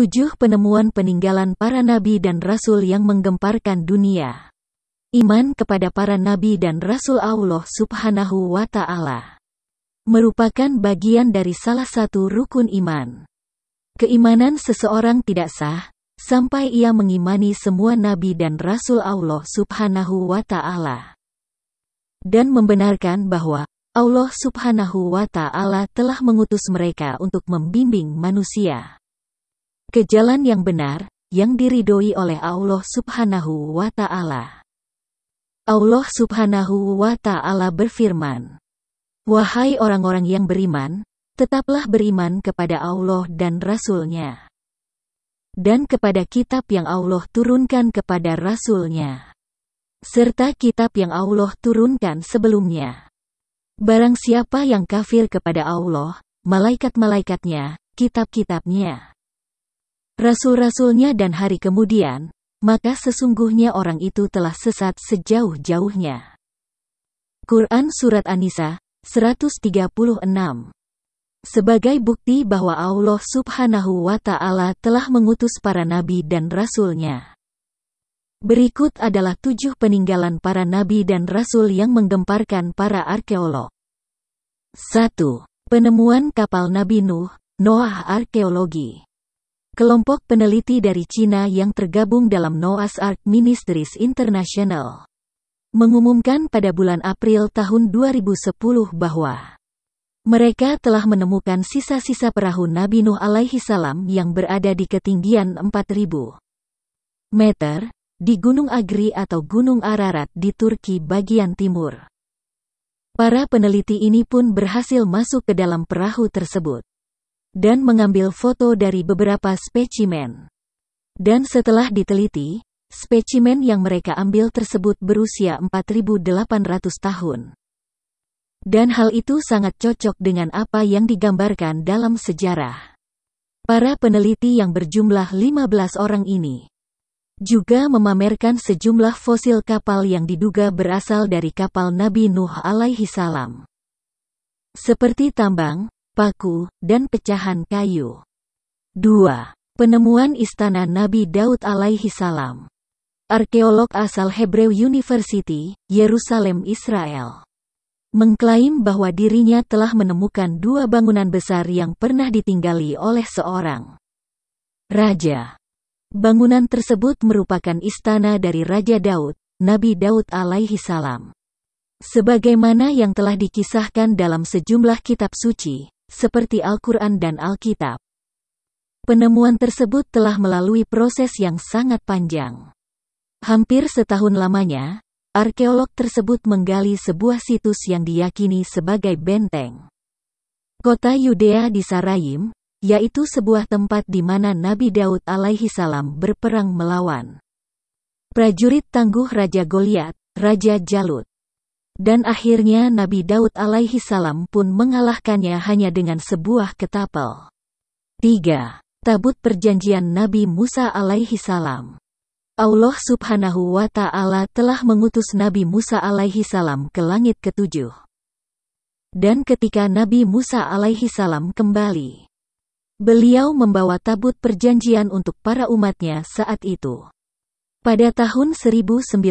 Tujuh penemuan peninggalan para nabi dan rasul yang menggemparkan dunia. Iman kepada para nabi dan rasul Allah subhanahu wa ta'ala. Merupakan bagian dari salah satu rukun iman. Keimanan seseorang tidak sah, sampai ia mengimani semua nabi dan rasul Allah subhanahu wa ta'ala. Dan membenarkan bahwa Allah subhanahu wa ta'ala telah mengutus mereka untuk membimbing manusia ke jalan yang benar, yang diridhoi oleh Allah Subhanahu wa Ta'ala. Allah Subhanahu wa Ta'ala berfirman, "Wahai orang-orang yang beriman, tetaplah beriman kepada Allah dan Rasul-Nya, dan kepada kitab yang Allah turunkan kepada Rasul-Nya, serta kitab yang Allah turunkan sebelumnya. Barang siapa yang kafir kepada Allah, malaikat-malaikatnya, kitab-kitabnya, rasul-rasulnya dan hari kemudian, maka sesungguhnya orang itu telah sesat sejauh-jauhnya. Quran Surat An-Nisa, 136 Sebagai bukti bahwa Allah subhanahu wa ta'ala telah mengutus para nabi dan rasulnya. Berikut adalah tujuh peninggalan para nabi dan rasul yang menggemparkan para arkeolog. 1. Penemuan kapal Nabi Nuh, Noah Arkeologi kelompok peneliti dari China yang tergabung dalam Noah's Ark Ministries International, mengumumkan pada bulan April tahun 2010 bahwa mereka telah menemukan sisa-sisa perahu Nabi Nuh alaihi salam yang berada di ketinggian 4000 meter di Gunung Agri atau Gunung Ararat di Turki bagian timur. Para peneliti ini pun berhasil masuk ke dalam perahu tersebut dan mengambil foto dari beberapa spesimen. Dan setelah diteliti, spesimen yang mereka ambil tersebut berusia 4.800 tahun. Dan hal itu sangat cocok dengan apa yang digambarkan dalam sejarah. Para peneliti yang berjumlah 15 orang ini juga memamerkan sejumlah fosil kapal yang diduga berasal dari kapal Nabi Nuh alaihi salam. Seperti tambang, paku, dan pecahan kayu. 2. Penemuan Istana Nabi Daud alaihi salam. Arkeolog asal Hebrew University, Yerusalem, Israel. Mengklaim bahwa dirinya telah menemukan dua bangunan besar yang pernah ditinggali oleh seorang raja. Bangunan tersebut merupakan istana dari Raja Daud, Nabi Daud alaihi salam. Sebagaimana yang telah dikisahkan dalam sejumlah kitab suci, seperti Al-Quran dan Alkitab. Penemuan tersebut telah melalui proses yang sangat panjang. Hampir setahun lamanya, arkeolog tersebut menggali sebuah situs yang diyakini sebagai benteng. Kota Yudea di Sarayim, yaitu sebuah tempat di mana Nabi Daud alaihi salam berperang melawan prajurit tangguh Raja Goliat, Raja Jalut. Dan akhirnya Nabi Daud alaihi salam pun mengalahkannya hanya dengan sebuah ketapel. 3. Tabut Perjanjian Nabi Musa alaihi salam Allah subhanahu wa ta'ala telah mengutus Nabi Musa alaihi salam ke langit ketujuh. Dan ketika Nabi Musa alaihi salam kembali, beliau membawa tabut perjanjian untuk para umatnya saat itu. Pada tahun 1982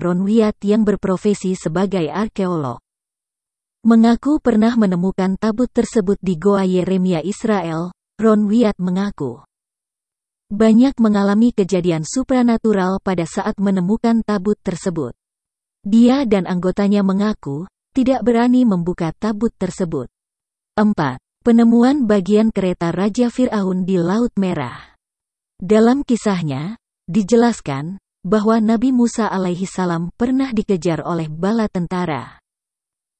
Ron Wyatt yang berprofesi sebagai arkeolog mengaku pernah menemukan tabut tersebut di Goa Yeremia Israel, Ron Wyatt mengaku banyak mengalami kejadian supranatural pada saat menemukan tabut tersebut. Dia dan anggotanya mengaku tidak berani membuka tabut tersebut. 4. Penemuan bagian kereta Raja Fir'aun di Laut Merah. Dalam kisahnya, Dijelaskan bahwa Nabi Musa alaihi salam pernah dikejar oleh bala tentara.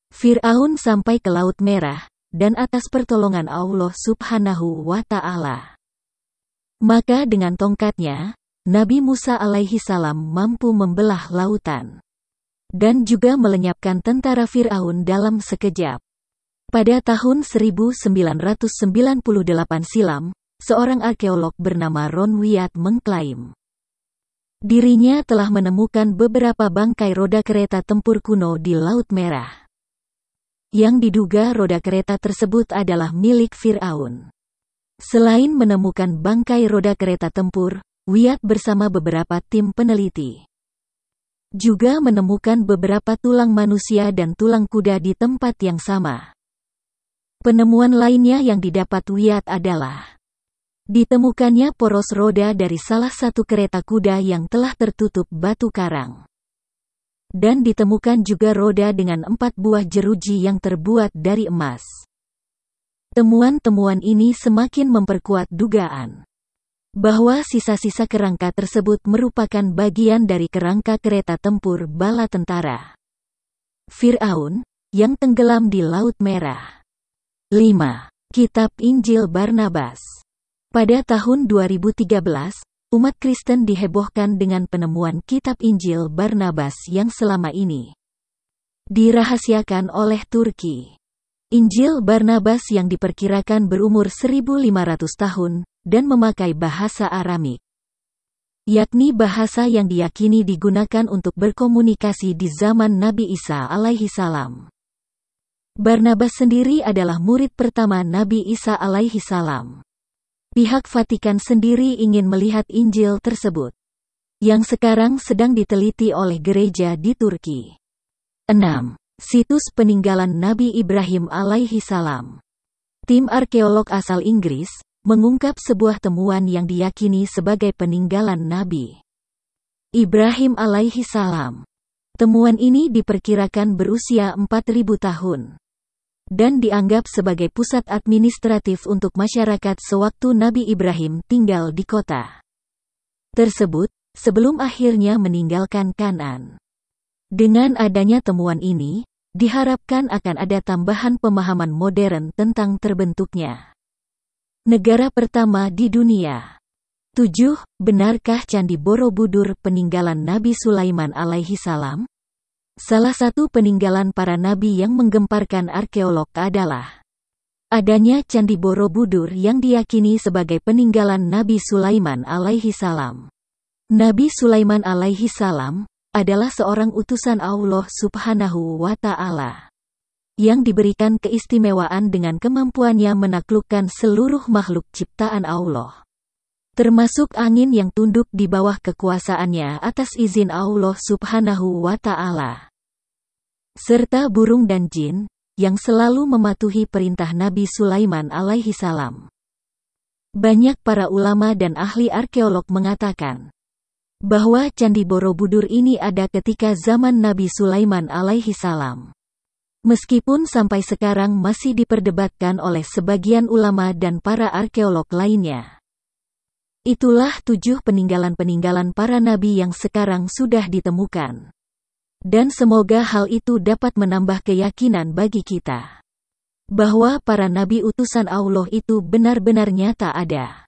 Fir'aun sampai ke Laut Merah, dan atas pertolongan Allah subhanahu wa ta'ala. Maka dengan tongkatnya, Nabi Musa alaihi salam mampu membelah lautan. Dan juga melenyapkan tentara Fir'aun dalam sekejap. Pada tahun 1998 silam, seorang arkeolog bernama Ron Wyatt mengklaim dirinya telah menemukan beberapa bangkai roda kereta tempur kuno di Laut Merah. Yang diduga roda kereta tersebut adalah milik Fir'aun. Selain menemukan bangkai roda kereta tempur, Wiat bersama beberapa tim peneliti juga menemukan beberapa tulang manusia dan tulang kuda di tempat yang sama. Penemuan lainnya yang didapat Wiat adalah Ditemukannya poros roda dari salah satu kereta kuda yang telah tertutup batu karang. Dan ditemukan juga roda dengan empat buah jeruji yang terbuat dari emas. Temuan-temuan ini semakin memperkuat dugaan bahwa sisa-sisa kerangka tersebut merupakan bagian dari kerangka kereta tempur bala tentara. Fir'aun, yang tenggelam di Laut Merah. 5. Kitab Injil Barnabas pada tahun 2013, umat Kristen dihebohkan dengan penemuan kitab Injil Barnabas yang selama ini dirahasiakan oleh Turki. Injil Barnabas yang diperkirakan berumur 1500 tahun dan memakai bahasa Aramik, yakni bahasa yang diyakini digunakan untuk berkomunikasi di zaman Nabi Isa alaihi salam. Barnabas sendiri adalah murid pertama Nabi Isa alaihi salam pihak Vatikan sendiri ingin melihat Injil tersebut, yang sekarang sedang diteliti oleh gereja di Turki. 6. Situs peninggalan Nabi Ibrahim alaihi salam. Tim arkeolog asal Inggris, mengungkap sebuah temuan yang diyakini sebagai peninggalan Nabi. Ibrahim alaihi salam. Temuan ini diperkirakan berusia 4000 tahun dan dianggap sebagai pusat administratif untuk masyarakat sewaktu Nabi Ibrahim tinggal di kota tersebut, sebelum akhirnya meninggalkan Kanan. Dengan adanya temuan ini, diharapkan akan ada tambahan pemahaman modern tentang terbentuknya negara pertama di dunia. 7. Benarkah Candi Borobudur peninggalan Nabi Sulaiman alaihi salam? Salah satu peninggalan para nabi yang menggemparkan arkeolog adalah adanya Candi Borobudur yang diyakini sebagai peninggalan Nabi Sulaiman alaihi salam. Nabi Sulaiman alaihi salam adalah seorang utusan Allah subhanahu wa ta'ala yang diberikan keistimewaan dengan kemampuannya menaklukkan seluruh makhluk ciptaan Allah termasuk angin yang tunduk di bawah kekuasaannya atas izin Allah Subhanahu wa Ta'ala, serta burung dan jin yang selalu mematuhi perintah Nabi Sulaiman alaihi salam. Banyak para ulama dan ahli arkeolog mengatakan bahwa Candi Borobudur ini ada ketika zaman Nabi Sulaiman alaihi salam. Meskipun sampai sekarang masih diperdebatkan oleh sebagian ulama dan para arkeolog lainnya. Itulah tujuh peninggalan-peninggalan para nabi yang sekarang sudah ditemukan. Dan semoga hal itu dapat menambah keyakinan bagi kita. Bahwa para nabi utusan Allah itu benar-benar nyata ada.